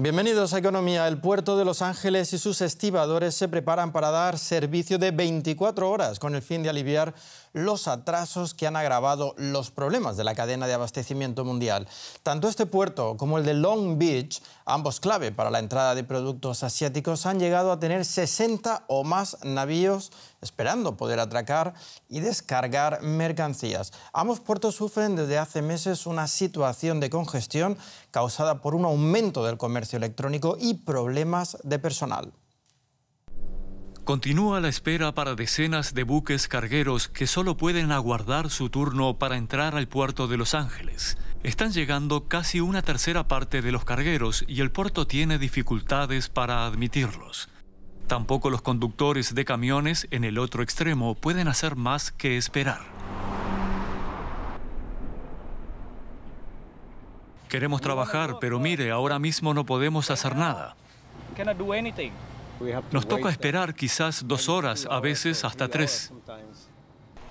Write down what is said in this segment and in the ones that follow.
Bienvenidos a Economía. El puerto de Los Ángeles y sus estibadores se preparan para dar servicio de 24 horas con el fin de aliviar los atrasos que han agravado los problemas de la cadena de abastecimiento mundial. Tanto este puerto como el de Long Beach, ambos clave para la entrada de productos asiáticos, han llegado a tener 60 o más navíos esperando poder atracar y descargar mercancías. Ambos puertos sufren desde hace meses una situación de congestión causada por un aumento del comercio electrónico y problemas de personal. Continúa la espera para decenas de buques cargueros que solo pueden aguardar su turno para entrar al puerto de Los Ángeles. Están llegando casi una tercera parte de los cargueros y el puerto tiene dificultades para admitirlos. Tampoco los conductores de camiones en el otro extremo pueden hacer más que esperar. Queremos trabajar, pero mire, ahora mismo no podemos hacer nada. Nos toca esperar quizás dos horas, a veces hasta tres.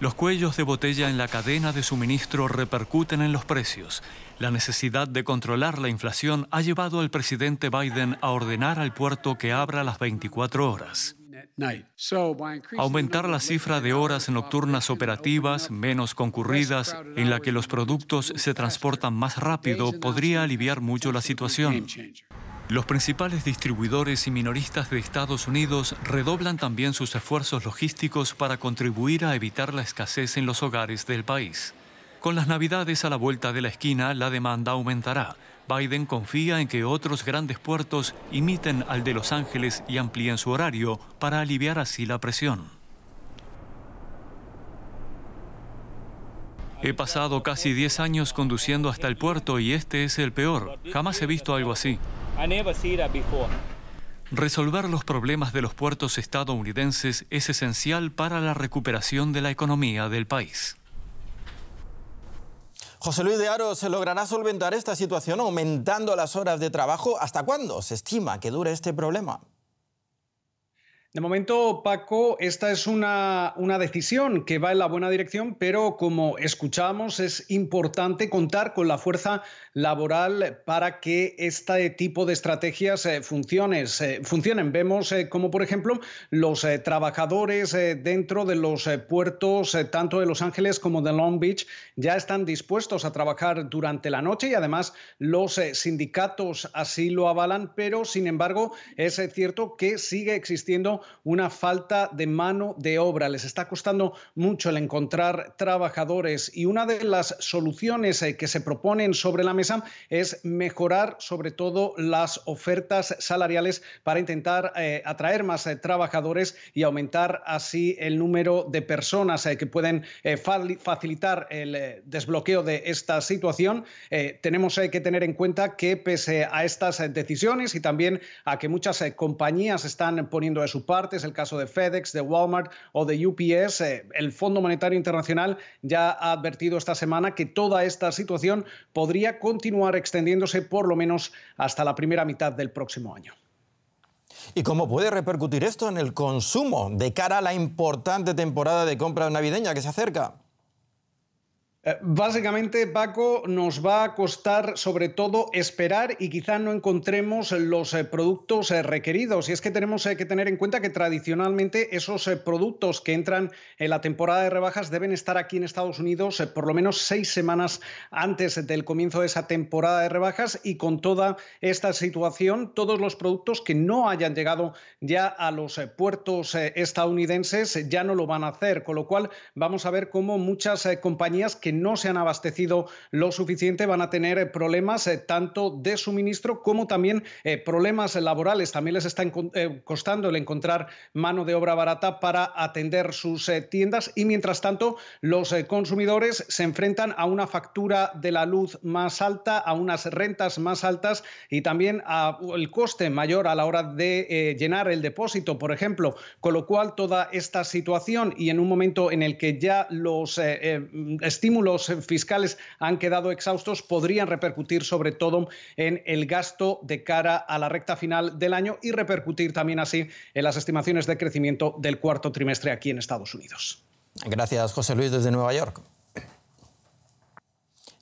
Los cuellos de botella en la cadena de suministro repercuten en los precios. La necesidad de controlar la inflación ha llevado al presidente Biden a ordenar al puerto que abra las 24 horas. Aumentar la cifra de horas nocturnas operativas menos concurridas en la que los productos se transportan más rápido podría aliviar mucho la situación. Los principales distribuidores y minoristas de Estados Unidos redoblan también sus esfuerzos logísticos para contribuir a evitar la escasez en los hogares del país. Con las navidades a la vuelta de la esquina, la demanda aumentará. Biden confía en que otros grandes puertos imiten al de Los Ángeles y amplíen su horario para aliviar así la presión. He pasado casi 10 años conduciendo hasta el puerto y este es el peor. Jamás he visto algo así. Resolver los problemas de los puertos estadounidenses es esencial para la recuperación de la economía del país. José Luis de Aro, ¿se logrará solventar esta situación aumentando las horas de trabajo? ¿Hasta cuándo se estima que dure este problema? De momento, Paco, esta es una, una, decisión que va en la buena dirección, pero como escuchamos, es importante contar con la fuerza laboral para que este tipo de estrategias eh, eh, funcionen. Vemos eh, como, por ejemplo, los trabajadores dentro de los puertos, tanto de Los Ángeles como de Long Beach, ya están dispuestos a trabajar durante la noche y además los sindicatos así lo avalan, pero sin embargo es cierto que sigue existiendo una falta de mano de obra. Les está costando mucho el encontrar trabajadores y una de las soluciones eh, que se proponen sobre la mesa es mejorar sobre todo las ofertas salariales para intentar eh, atraer más eh, trabajadores y aumentar así el número de personas que pueden facilitar el desbloqueo de esta situación. tenemos que tener en cuenta que pese a estas decisiones y también a que muchas compañías están poniendo de su parte partes, el caso de FedEx, de Walmart o de UPS. Eh, el Fondo Monetario Internacional ya ha advertido esta semana que toda esta situación podría continuar extendiéndose por lo menos hasta la primera mitad del próximo año. ¿Y cómo puede repercutir esto en el consumo de cara a la importante temporada de compra navideña que se acerca? Eh, básicamente, Paco, nos va a costar sobre todo esperar y quizá no encontremos los eh, productos eh, requeridos. Y es que tenemos que tener en cuenta que tradicionalmente esos productos que entran en la temporada de rebajas deben estar aquí en Estados Unidos por lo menos seis semanas antes del comienzo de esa temporada de rebajas y con toda esta situación, todos los productos que no hayan llegado ya a los puertos estadounidenses ya no lo van a hacer. Con lo cual, vamos a ver cómo muchas compañías que no se han abastecido lo suficiente, van a tener eh, problemas eh, tanto de suministro como también eh, problemas laborales. También les está costando el encontrar mano de obra barata para atender sus tiendas y mientras tanto los consumidores se enfrentan a una factura de la luz más alta, a unas rentas más altas y también al coste mayor a la hora de llenar el depósito, por ejemplo. Con lo cual, toda esta situación y en un momento en el que ya los estímulos los fiscales han quedado exhaustos podrían repercutir sobre todo en el gasto de cara a la recta final del año y repercutir también así en las estimaciones de crecimiento del cuarto trimestre aquí en Estados Unidos. Gracias, José Luis, desde Nueva York.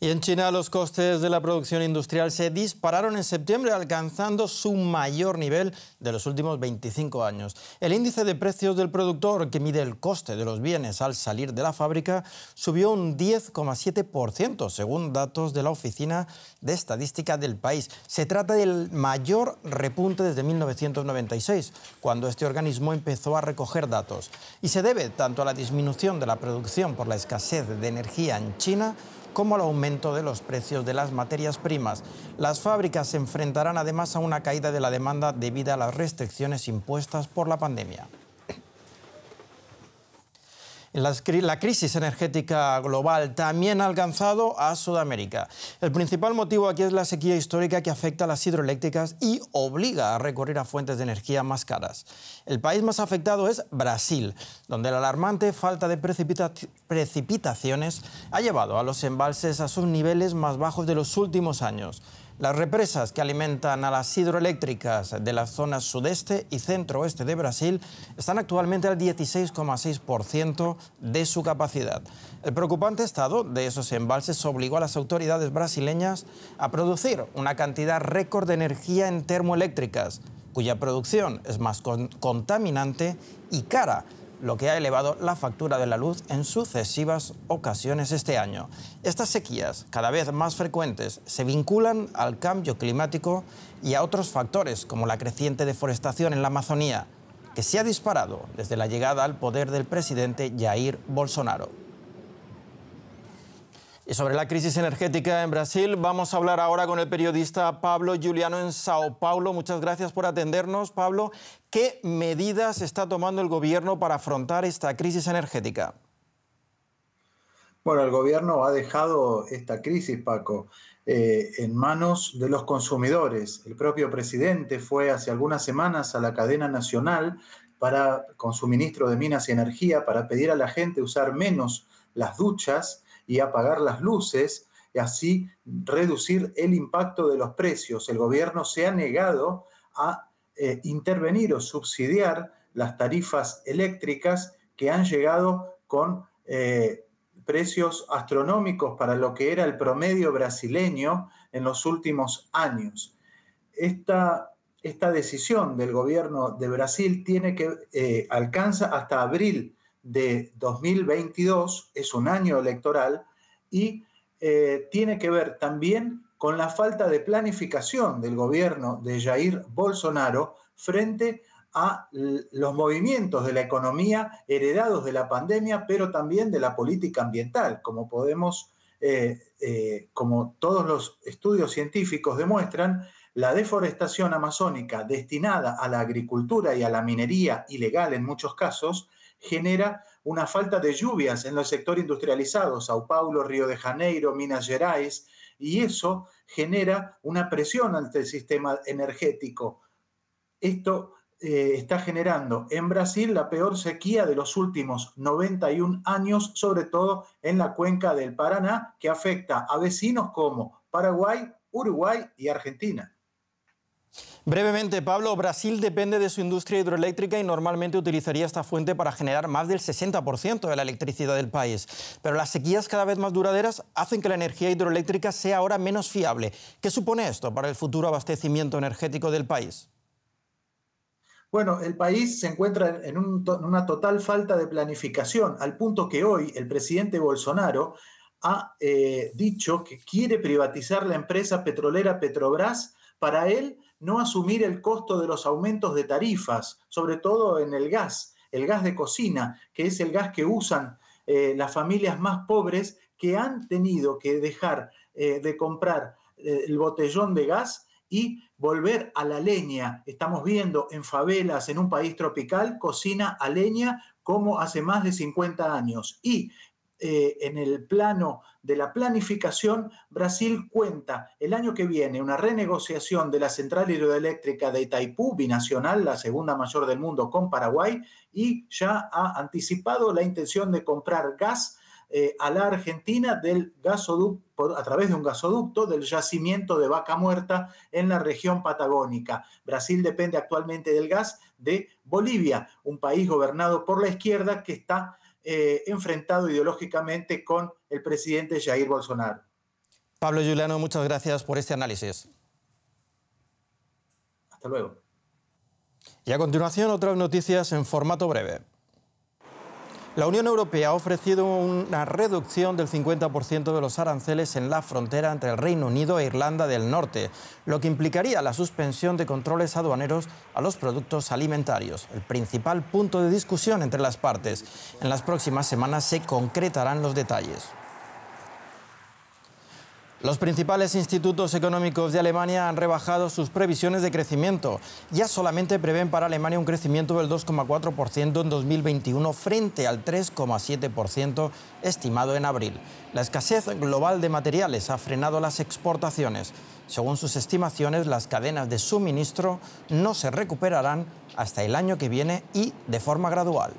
Y en China los costes de la producción industrial se dispararon en septiembre alcanzando su mayor nivel de los últimos 25 años. El índice de precios del productor, que mide el coste de los bienes al salir de la fábrica, subió un 10,7% según datos de la Oficina de Estadística del país. Se trata del mayor repunte desde 1996, cuando este organismo empezó a recoger datos. Y se debe tanto a la disminución de la producción por la escasez de energía en China como el aumento de los precios de las materias primas. Las fábricas se enfrentarán además a una caída de la demanda debido a las restricciones impuestas por la pandemia. La crisis energética global también ha alcanzado a Sudamérica. El principal motivo aquí es la sequía histórica que afecta a las hidroeléctricas y obliga a recurrir a fuentes de energía más caras. El país más afectado es Brasil, donde la alarmante falta de precipitaciones ha llevado a los embalses a sus niveles más bajos de los últimos años. Las represas que alimentan a las hidroeléctricas de las zonas sudeste y centro-oeste de Brasil están actualmente al 16,6% de su capacidad. El preocupante estado de esos embalses obligó a las autoridades brasileñas a producir una cantidad récord de energía en termoeléctricas, cuya producción es más contaminante y cara lo que ha elevado la factura de la luz en sucesivas ocasiones este año. Estas sequías, cada vez más frecuentes, se vinculan al cambio climático y a otros factores, como la creciente deforestación en la Amazonía, que se ha disparado desde la llegada al poder del presidente Jair Bolsonaro. Y sobre la crisis energética en Brasil, vamos a hablar ahora con el periodista Pablo Giuliano en Sao Paulo. Muchas gracias por atendernos, Pablo. ¿Qué medidas está tomando el gobierno para afrontar esta crisis energética? Bueno, el gobierno ha dejado esta crisis, Paco, eh, en manos de los consumidores. El propio presidente fue hace algunas semanas a la cadena nacional para, con su ministro de Minas y Energía para pedir a la gente usar menos las duchas y apagar las luces y así reducir el impacto de los precios. El gobierno se ha negado a eh, intervenir o subsidiar las tarifas eléctricas que han llegado con eh, precios astronómicos para lo que era el promedio brasileño en los últimos años. Esta, esta decisión del gobierno de Brasil tiene que eh, alcanza hasta abril de 2022, es un año electoral, y eh, tiene que ver también con la falta de planificación del gobierno de Jair Bolsonaro frente a los movimientos de la economía heredados de la pandemia, pero también de la política ambiental, como podemos, eh, eh, como todos los estudios científicos demuestran, la deforestación amazónica destinada a la agricultura y a la minería ilegal en muchos casos genera una falta de lluvias en los sectores industrializados, Sao Paulo, Río de Janeiro, Minas Gerais, y eso genera una presión ante el sistema energético. Esto eh, está generando en Brasil la peor sequía de los últimos 91 años, sobre todo en la cuenca del Paraná, que afecta a vecinos como Paraguay, Uruguay y Argentina. Brevemente, Pablo, Brasil depende de su industria hidroeléctrica y normalmente utilizaría esta fuente para generar más del 60% de la electricidad del país. Pero las sequías cada vez más duraderas hacen que la energía hidroeléctrica sea ahora menos fiable. ¿Qué supone esto para el futuro abastecimiento energético del país? Bueno, el país se encuentra en, una total falta de planificación, al punto que hoy el presidente Bolsonaro ha eh, dicho que quiere privatizar la empresa petrolera Petrobras para él no asumir el costo de los aumentos de tarifas, sobre todo en el gas, el gas de cocina, que es el gas que usan eh, las familias más pobres que han tenido que dejar eh, de comprar eh, el botellón de gas y volver a la leña. Estamos viendo en favelas, en un país tropical, cocina a leña como hace más de 50 años. Y eh, en el plano de la planificación, Brasil cuenta el año que viene una renegociación de la central hidroeléctrica de Itaipú, binacional, la segunda mayor del mundo, con Paraguay, y ya ha anticipado la intención de comprar gas eh, a la Argentina del a través de un gasoducto del yacimiento de vaca muerta en la región patagónica. Brasil depende actualmente del gas de Bolivia, un país gobernado por la izquierda que está eh, enfrentado ideológicamente con el presidente Jair Bolsonaro. Pablo Juliano, muchas gracias por este análisis. Hasta luego. Y a continuación otras noticias en formato breve. La Unión Europea ha ofrecido una reducción del 50% de los aranceles en la frontera entre el Reino Unido e Irlanda del Norte, lo que implicaría la suspensión de controles aduaneros a los productos alimentarios, el principal punto de discusión entre las partes. En las próximas semanas se concretarán los detalles. Los principales institutos económicos de Alemania han rebajado sus previsiones de crecimiento. Ya solamente prevén para Alemania un crecimiento del 2,4% en 2021 frente al 3,7% estimado en abril. La escasez global de materiales ha frenado las exportaciones. Según sus estimaciones, las cadenas de suministro no se recuperarán hasta el año que viene y de forma gradual.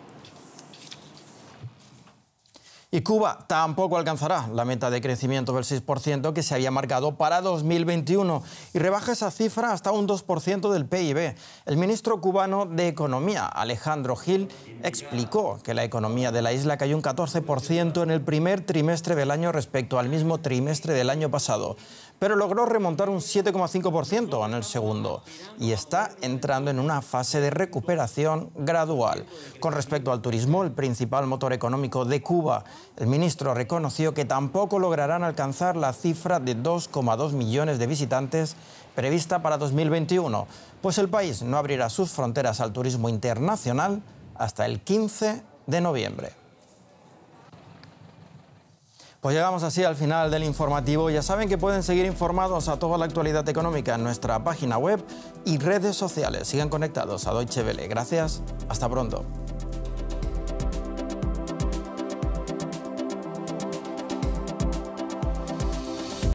Y Cuba tampoco alcanzará la meta de crecimiento del 6% que se había marcado para 2021 y rebaja esa cifra hasta un 2% del PIB. El ministro cubano de Economía, Alejandro Gil, explicó que la economía de la isla cayó un 14% en el primer trimestre del año respecto al mismo trimestre del año pasado, pero logró remontar un 7,5% en el segundo y está entrando en una fase de recuperación gradual. Con respecto al turismo, el principal motor económico de Cuba, el ministro reconoció que tampoco lograrán alcanzar la cifra de 2,2 millones de visitantes prevista para 2021, pues el país no abrirá sus fronteras al turismo internacional hasta el 15 de noviembre. Pues llegamos así al final del informativo. Ya saben que pueden seguir informados a toda la actualidad económica en nuestra página web y redes sociales. Sigan conectados a Deutsche Welle. Gracias. Hasta pronto.